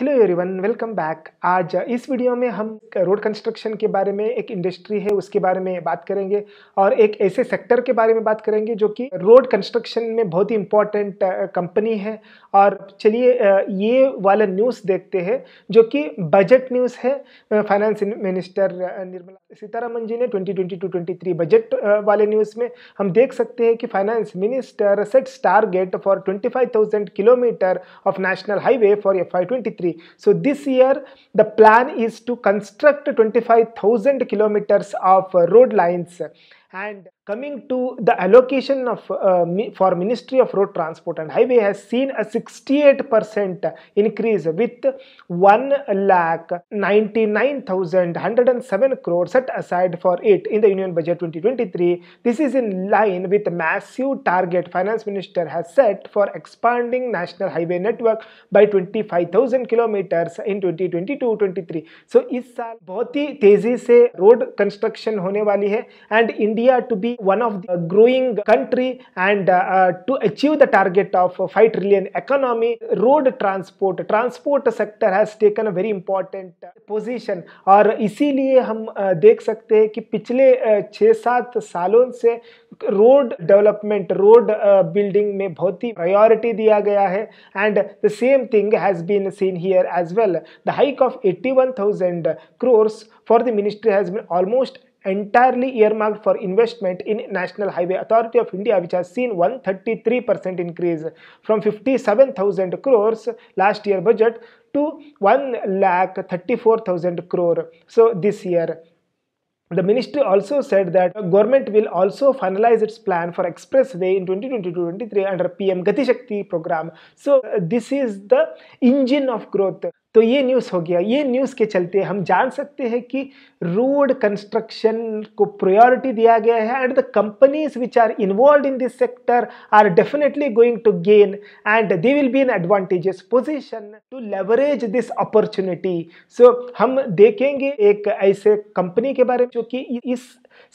Hello everyone welcome back आज इस video में हम रोड कंस्ट्रक्शन के बारे में एक इंडस्ट्री है उसके बारे में बात करेंगे और एक ऐसे सेक्टर के बारे में बात करेंगे जो कि रोड कंस्ट्रक्शन में बहुत ही इम्पोर्टेंट कंपनी है और चलिए ये वाला न्यूज़ देखते हैं जो कि बजट न्यूज़ है फाइनेंस मिनिस्टर निर्मला सीतारामन जी ने twenty twenty two twenty three budget वाले न्यूज़ में हम देख सकते हैं कि finance minister sets target for twenty five thousand kilometre of national highway for F I twenty three So this year the plan is to construct 25,000 kilometers of uh, road lines and coming to the allocation of uh, for Ministry of Road Transport and Highway has seen a 68% increase with 1 lakh 99,107 crores set aside for it in the Union Budget 2023. This is in line with massive target Finance Minister has set for expanding national highway network by 25,000 kilometers in 2022-23. So this year, बहुत ही तेजी से road construction होने India to be one of the growing country and uh, to achieve the target of 5 trillion economy, road transport, transport sector has taken a very important position और इसीलिए हम देख सकते हैं कि पिछले छः सात सालों से रोड डेवलपमेंट रोड बिल्डिंग में बहुत ही प्रायोरिटी दिया गया है and the same thing has been seen here as well the hike of 81,000 crores for the ministry has been almost entirely earmarked for investment in National Highway Authority of India which has seen 133% increase from 57,000 crores last year budget to 1 lakh 34,000 crore so this year the ministry also said that government will also finalize its plan for expressway in 2022-23 under PM Gati Shakti program. So uh, this is the engine of growth. तो ये news हो गया ये news के चलते हम जान सकते हैं कि रोड कंस्ट्रक्शन को प्रायोरिटी दिया गया है and the companies which are involve in this sector are definitely going to gain and they will be in advantages position to leverage this opportunity so हम देखेंगे एक ऐसे कंपनी के बारे में जो कि इस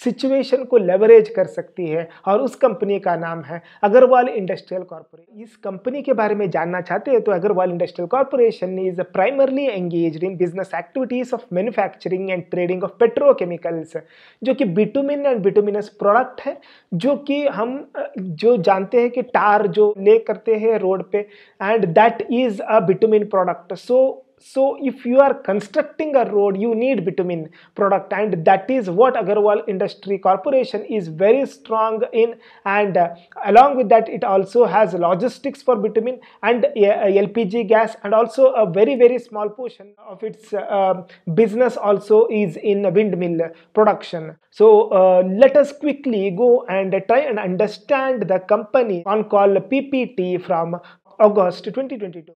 सिचुएशन को लेवरेज कर सकती है और उस कंपनी का नाम है अग्रवाल इंडस्ट्रियल कॉरपोरेशन इस कंपनी के बारे में जानना चाहते हैं तो Agarwal industrial corporation is primarily engage in business activities of manufacturing and trading of petrochemicals जो कि बिटुमिन एंड बिटुमिनस प्रोडक्ट है जो कि हम जो जानते हैं कि टार जो ले करते हैं रोड पे and that is a bitumen product so So if you are constructing a road, you need bitumen product and that is what Agarwal Industry Corporation is very strong in and uh, along with that it also has logistics for bitumen and uh, LPG gas and also a very very small portion of its uh, um, business also is in windmill production. So uh, let us quickly go and try and understand the company on call PPT from August 2022.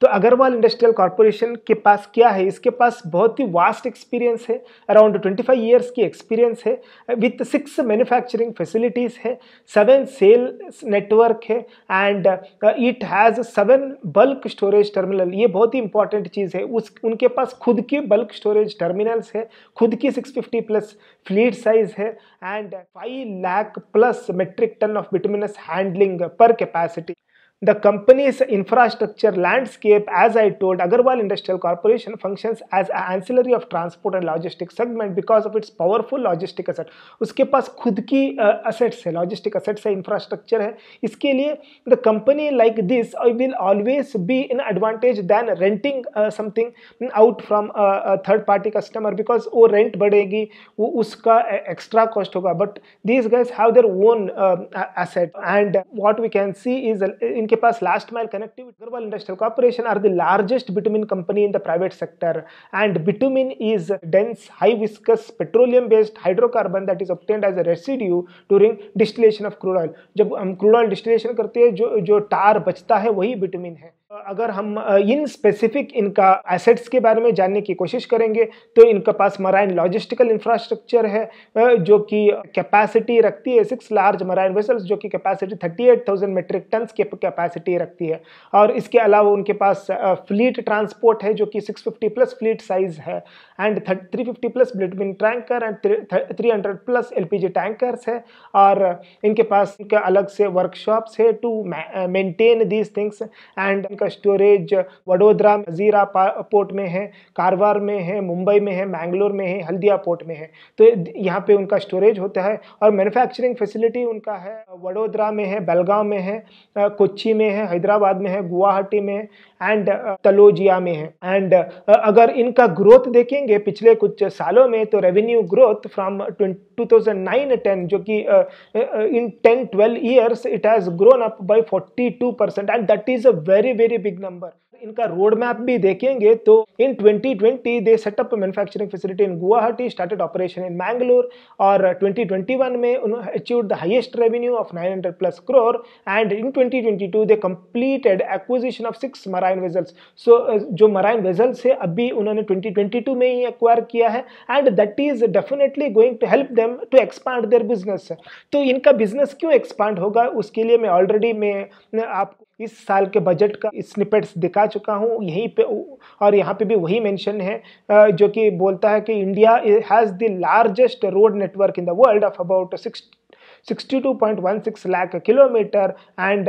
तो Agarwal industrial corporation के पास क्या है इसके पास बहुत ही vast experience है around 25 years की एक्सपीरियंस है विथ सिक्स मैन्युफैक्चरिंग फैसिलिटीज़ है सेवन सेल नेटवर्क है and it has seven bulk storage terminal ये बहुत ही इंपॉर्टेंट चीज़ है उस उनके पास खुद की बल्क स्टोरेज टर्मिनल्स है खुद की 650 प्लस फ्लीट साइज है and five lakh plus metric tonne of bituminous handling पर capacity the company's infrastructure landscape as i told agarwal industrial corporation functions as an ancillary of transport and logistics segment because of its powerful logistic assets. uske has khud ki assets logistic assets infrastructure hai iske the company like this will always be in advantage than renting something out from a, third party customer because wo rent badhegi wo uska extra cost hoga but these guys have their own uh, asset and what we can see is uh, in इनके पास last mile connectivity Agarwal industrial corporation are the largest bitumen company in the private sector and bitumen is dense high viscous petroleum based hydrocarbon that is obtained as a residue during distillation of crude oil जब हम crude oil distillation करते हैं जो जो टार बचता है वही bitumen है अगर हम इन स्पेसिफिक इनका एसेट्स के बारे में जानने की कोशिश करेंगे तो इनके पास मराइन लॉजिस्टिकल इंफ्रास्ट्रक्चर है जो कि कैपेसिटी रखती है सिक्स लार्ज मराइन वेसल्स जो कि कैपेसिटी 38,000 मीट्रिक टन्स की कैपेसिटी रखती है और इसके अलावा उनके पास फ्लीट ट्रांसपोर्ट है जो कि 650 प्लस फ्लीट साइज है and 350 plus bitumen tanker and 300 plus जी टैंकर्स है और इनके पास इनके अलग से वर्कशॉप्स है to maintain these things and का स्टोरेज वडोदरा जीरा पोर्ट में है कारवार में है मुंबई में है मैंगलोर में है हल्दिया पोर्ट में है तो यहाँ पे उनका स्टोरेज होता है और मैन्युफैक्चरिंग फैसिलिटी उनका है वडोदरा में है बेलगांव में है कोच्चि में है हैदराबाद में है गुवाहाटी में एंड तलोजिया में है एंड अगर इनका ग्रोथ देखेंगे पिछले कुछ सालों में तो रेवेन्यू ग्रोथ फ्रॉम ट्वेंटी 2009-10 जो uh, uh, uh, in in 10-12 years it has grown up by 42% and that is a very very big number. इनका रोड मैप भी देखेंगे तो in 2020 they setup manufacturing facility in Guwahati started operation in Mangalore और 2021 में उन्होंने achieve the highest revenue of 900 plus crore and in 2022 they completed acquisition of six marine vessels so जो marine vessels है अभी उन्होंने 2022 में ही एक्वायर किया है and that is definitely going to help them to expand their business तो इनका business क्यों एक्सपांड होगा उसके लिए मैं ऑलरेडी मैं आप इस साल के बजट का स्निपेट्स दिखा चुका हूँ यहीं पे और यहाँ पे भी वही मेंशन है जो कि बोलता है कि India has the largest road network in the world of about six 62.16 lakh kilometre and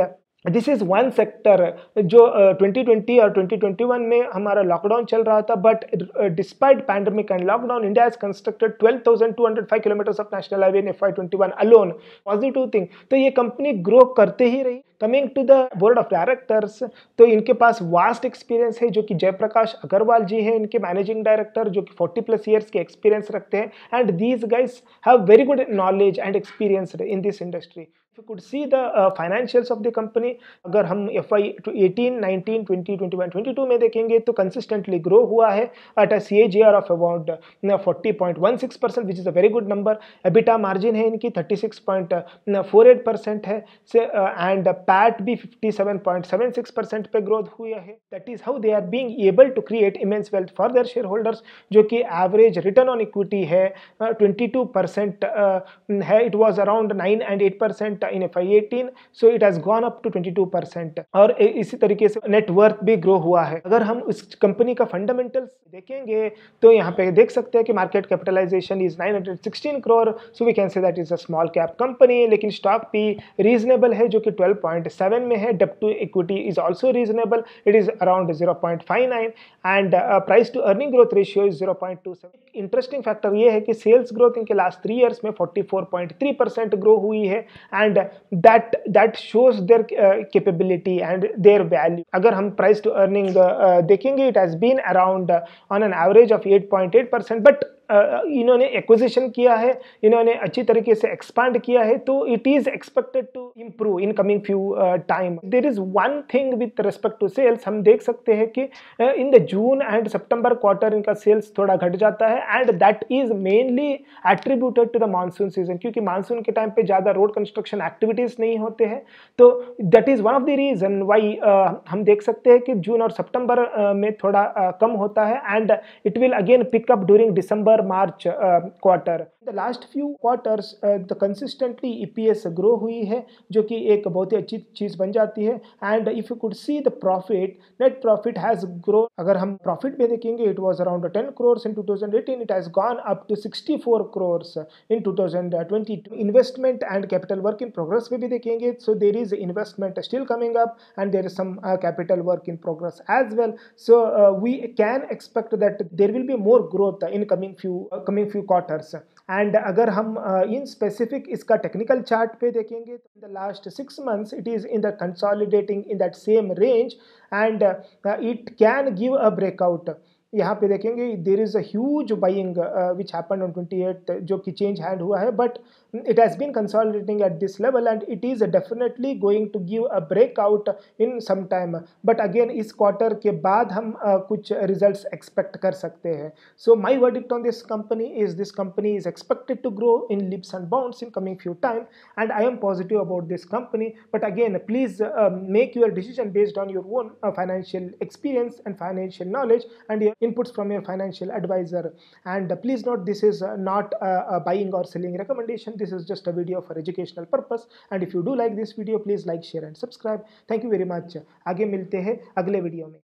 this is one sector जो uh, 2020 और 2021 में हमारा लॉकडाउन चल रहा था but despite pandemic and lockdown India has constructed 12,205 kilometres of national highway in F I twenty one alone positive thing तो ये company grow करते ही रही coming to the board of directors तो इनके पास वास्ट एक्सपीरियंस है जो कि जयप्रकाश अग्रवाल जी हैं इनके मैनेजिंग डायरेक्टर जो कि 40 प्लस ईयर्स के एक्सपीरियंस रखते हैं and these guys have very good knowledge and experience in this industry If you could see the uh, financials of the company, अगर हम F I eighteen nineteen twenty twenty one twenty two में देखेंगे तो consistently grow हुआ है at a C A G R of about forty point one six percent which is a very good number EBITDA margin है इनकी thirty six point four eight percent है and PAT uh, uh, भी fifty seven point seven six percent पर growth हुआ है that is how they are being able to create immense wealth for their shareholders जो कि average return on equity है twenty two percent है it was around nine and eight percent percent in F I eighteen so it has gone up to twenty two percent और इसी तरीके से net worth भी grow हुआ है अगर हम उस कंपनी का फंडामेंटल्स देखेंगे तो यहाँ पे देख सकते हैं कि market capitalisation is 916 crore so we can say that is a small cap company लेकिन स्टॉक भी रीजनेबल है जो कि 12.7 में है debt to equity is also reasonable it is around 0.59 and price to earning growth ratio is 0.27 interesting factor ये है कि सेल्स ग्रोथ इनके लास्ट थ्री ईयर्स में 44.3 परसेंट ग्रो हुई है and and that that shows their uh, capability and their value agar hum price to earning uh, uh, it has been around uh, on an average of 8.8% but इन्होंने acquisition किया है इन्होंने अच्छी तरीके से expand किया है तो it is expected to improve in coming few time there is one thing with respect to sales हम देख सकते हैं कि in the June and September quarter इनका सेल्स थोड़ा घट जाता है and that is mainly attributed to the monsoon season क्योंकि मानसून के टाइम पे ज़्यादा रोड कंस्ट्रक्शन एक्टिविटीज़ नहीं होते हैं तो that is one of the reason why हम देख सकते हैं कि जून और सेप्टेम्बर uh, में थोड़ा uh, कम होता है and it will again pick up during December per March quarter. The last few quarters the consistently EPS grow हुई है जो कि एक बहुत ही अच्छी चीज़ बन जाती है and if you could see the profit net profit has grow अगर हम प्रॉफिट में देखेंगे it was around 10 crores in 2018 it has gone up to 64 crores in 2020 investment and capital work in progress में भी देखेंगे so there is investment still coming up and there is some uh, capital work in progress as well so uh, we can expect that there will be more growth in coming few coming few quarters and अगर हम uh, in specific इसका technical chart पे देखेंगे तो the last six months it is in the consolidating in that same range and it can give a breakout यहाँ पे देखेंगे there is a huge buying which happen on twenty eight जो कि change hand हुआ है but it has been consolidating at this level and it is definitely going to give a breakout in some time but again इस quarter के बाद हम कुछ results expect कर सकते हैं So my verdict on this company is this company is expected to grow in leaps and bounds in coming few time, and I am positive about this company. But again, please um, make your decision based on your own uh, financial experience and financial knowledge and your inputs from your financial advisor. And uh, please note, this is uh, not a buying or selling recommendation. this is just a video for educational purpose and if you do like this video please like share and subscribe thank you very much aage milte hain agle video mein